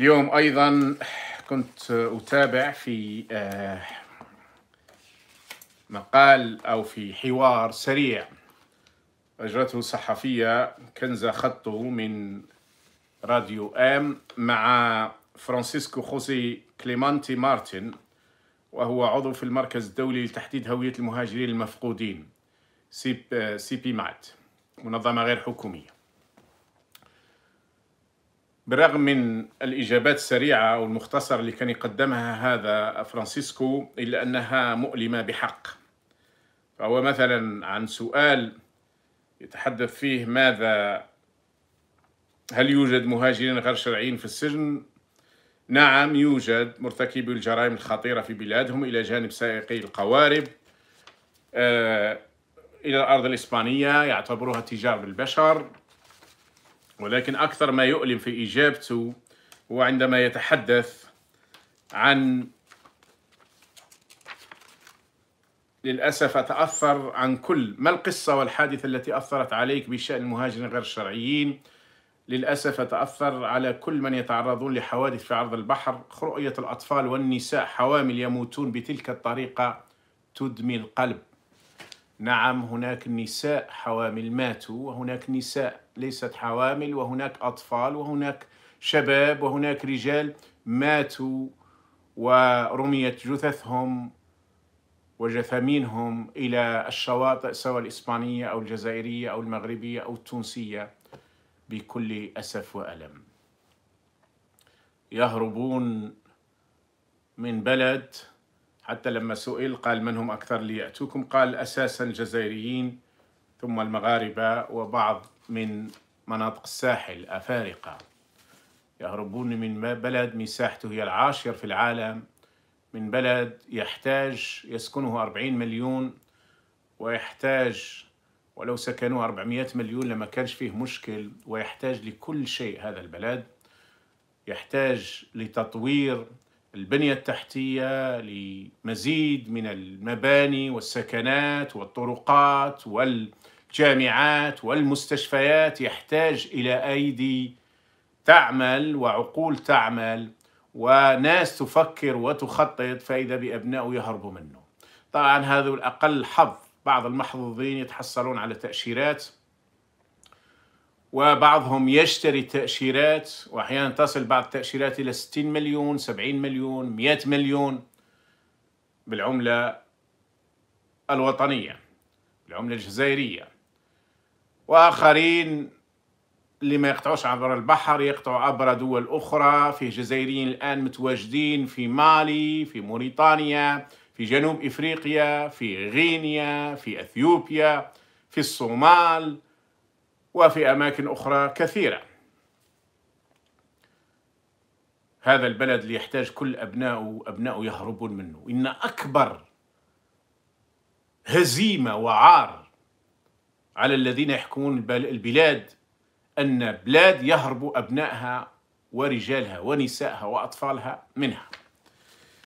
اليوم ايضا كنت اتابع في آه، مقال او في حوار سريع اجرته صحفيه كنزه خطه من راديو ام مع فرانسيسكو خوسي كليمانتي مارتن وهو عضو في المركز الدولي لتحديد هويه المهاجرين المفقودين سي آه، بي مات منظمه غير حكوميه بالرغم من الإجابات السريعة أو اللي كان يقدمها هذا فرانسيسكو إلا أنها مؤلمة بحق فهو مثلا عن سؤال يتحدث فيه ماذا هل يوجد مهاجرين غير شرعيين في السجن؟ نعم يوجد مرتكبي الجرائم الخطيرة في بلادهم إلى جانب سائقي القوارب آه إلى الأرض الإسبانية يعتبروها تجار بالبشر ولكن أكثر ما يؤلم في إجابته هو عندما يتحدث عن للأسف أتأثر عن كل ما القصة والحادثة التي أثرت عليك بشأن المهاجرين غير الشرعيين للأسف أتأثر على كل من يتعرضون لحوادث في عرض البحر رؤية الأطفال والنساء حوامل يموتون بتلك الطريقة تدمي القلب نعم هناك نساء حوامل ماتوا وهناك نساء ليست حوامل وهناك أطفال وهناك شباب وهناك رجال ماتوا ورميت جثثهم وجثامينهم إلى الشواطئ سواء الإسبانية أو الجزائرية أو المغربية أو التونسية بكل أسف وألم يهربون من بلد حتى لما سئل قال من هم أكثر ليأتوكم قال أساسا الجزائريين ثم المغاربة وبعض من مناطق الساحل الأفارقة يهربون من بلد مساحته هي العاشر في العالم من بلد يحتاج يسكنه 40 مليون ويحتاج ولو سكنوه 400 مليون لما كانش فيه مشكل ويحتاج لكل شيء هذا البلد يحتاج لتطوير البنية التحتية لمزيد من المباني والسكنات والطرقات وال الجامعات والمستشفيات يحتاج إلى أيدي تعمل وعقول تعمل وناس تفكر وتخطط فإذا بأبنائه يهربوا منه طبعا هذا الأقل حظ بعض المحظوظين يتحصلون على تأشيرات وبعضهم يشتري تأشيرات وأحيانا تصل بعض التأشيرات إلى 60 مليون 70 مليون 100 مليون بالعملة الوطنية العملة الجزائرية وآخرين لما يقطعوش عبر البحر يقطعوا عبر دول أخرى في جزائريين الآن متواجدين في مالي في موريتانيا في جنوب إفريقيا في غينيا في أثيوبيا في الصومال وفي أماكن أخرى كثيرة هذا البلد اللي يحتاج كل أبنائه أبنائه يهربون منه إن أكبر هزيمة وعار على الذين يحكمون البلاد أن بلاد يهرب أبنائها ورجالها ونسائها وأطفالها منها